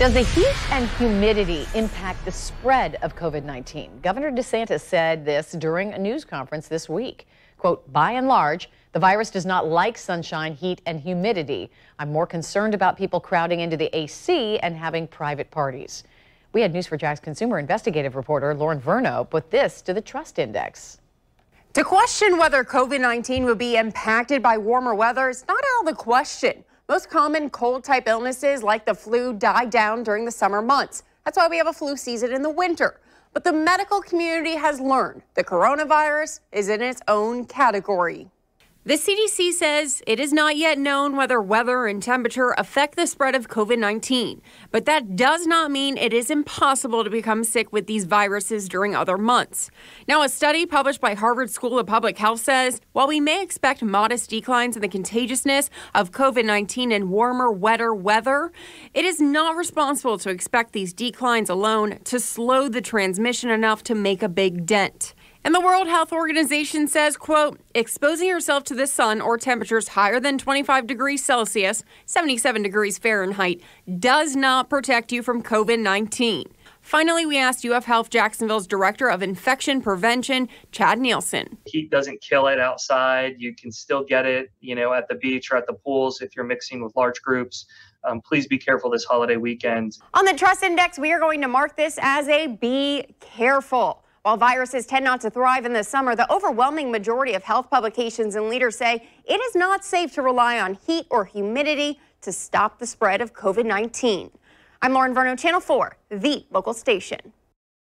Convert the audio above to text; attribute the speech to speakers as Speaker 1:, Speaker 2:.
Speaker 1: Does the heat and humidity impact the spread of COVID 19? Governor DeSantis said this during a news conference this week. Quote, by and large, the virus does not like sunshine, heat, and humidity. I'm more concerned about people crowding into the AC and having private parties. We had news for Jack's consumer investigative reporter Lauren Verno put
Speaker 2: this to the Trust Index. To question whether COVID 19 would be impacted by warmer weather is not out of the question. Most common cold type illnesses like the flu die down during the summer months. That's why we have a flu season in the winter. But the medical community has learned the coronavirus is in its own category. The CDC says it is not yet known whether weather and temperature affect the spread of COVID 19, but that does not mean it is impossible to become sick with these viruses during other months. Now, a study published by Harvard School of Public Health says while we may expect modest declines in the contagiousness of COVID 19 in warmer, wetter weather, it is not responsible to expect these declines alone to slow the transmission enough to make a big dent. And the World Health Organization says, quote, exposing yourself to the sun or temperatures higher than 25 degrees Celsius, 77 degrees Fahrenheit, does not protect you from COVID 19. Finally, we asked UF Health Jacksonville's Director of Infection Prevention, Chad Nielsen.
Speaker 3: Heat doesn't kill it outside. You can still get it, you know, at the beach or at the pools if you're mixing with large groups. Um, please be careful this holiday weekend.
Speaker 2: On the Trust Index, we are going to mark this as a be careful. While viruses tend not to thrive in the summer, the overwhelming majority of health publications and leaders say it is not safe to rely on heat or humidity to stop the spread of COVID 19. I'm Lauren Verno, Channel 4, the local station.